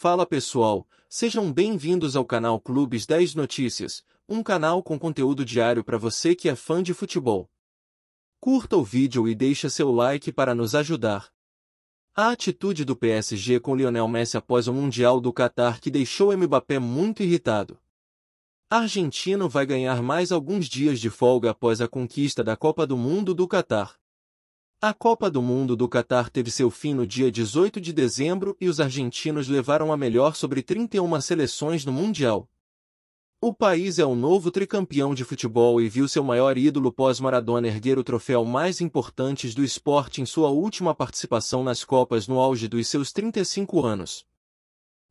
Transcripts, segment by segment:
Fala pessoal, sejam bem-vindos ao canal Clubes 10 Notícias, um canal com conteúdo diário para você que é fã de futebol. Curta o vídeo e deixa seu like para nos ajudar. A atitude do PSG com Lionel Messi após o Mundial do Catar que deixou Mbappé muito irritado. Argentino vai ganhar mais alguns dias de folga após a conquista da Copa do Mundo do Catar. A Copa do Mundo do Catar teve seu fim no dia 18 de dezembro e os argentinos levaram a melhor sobre 31 seleções no Mundial. O país é o novo tricampeão de futebol e viu seu maior ídolo pós-Maradona erguer o troféu mais importante do esporte em sua última participação nas Copas no auge dos seus 35 anos.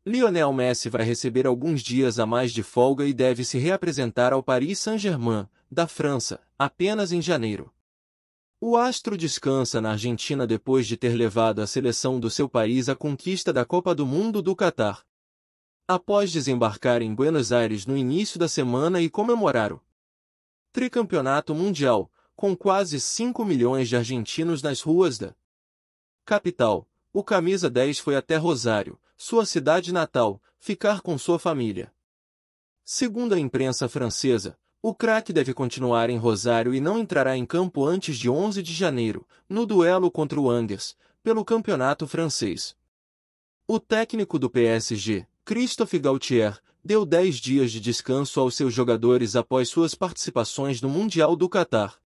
Lionel Messi vai receber alguns dias a mais de folga e deve se reapresentar ao Paris Saint-Germain, da França, apenas em janeiro. O astro descansa na Argentina depois de ter levado a seleção do seu país à conquista da Copa do Mundo do Catar. Após desembarcar em Buenos Aires no início da semana e comemorar o tricampeonato mundial, com quase 5 milhões de argentinos nas ruas da capital, o camisa 10 foi até Rosário, sua cidade natal, ficar com sua família. Segundo a imprensa francesa, o craque deve continuar em Rosário e não entrará em campo antes de 11 de janeiro, no duelo contra o Angers, pelo campeonato francês. O técnico do PSG, Christophe Gaultier, deu 10 dias de descanso aos seus jogadores após suas participações no Mundial do Catar.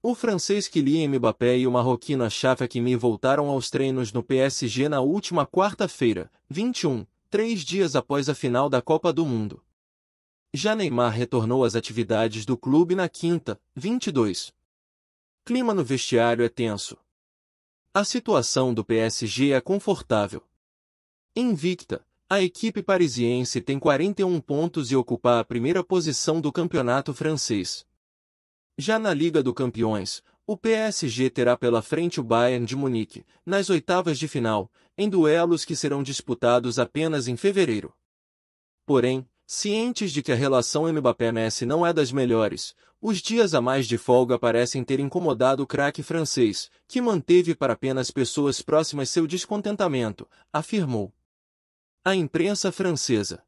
O francês Kylian Mbappé e o marroquino Achraf Hakimi voltaram aos treinos no PSG na última quarta-feira, 21, três dias após a final da Copa do Mundo. Já Neymar retornou às atividades do clube na quinta, 22. Clima no vestiário é tenso. A situação do PSG é confortável. Invicta, a equipe parisiense tem 41 pontos e ocupa a primeira posição do campeonato francês. Já na Liga do Campeões, o PSG terá pela frente o Bayern de Munique, nas oitavas de final, em duelos que serão disputados apenas em fevereiro. Porém, Cientes de que a relação Mbappé-Messi não é das melhores, os dias a mais de folga parecem ter incomodado o craque francês, que manteve para apenas pessoas próximas seu descontentamento, afirmou. A imprensa francesa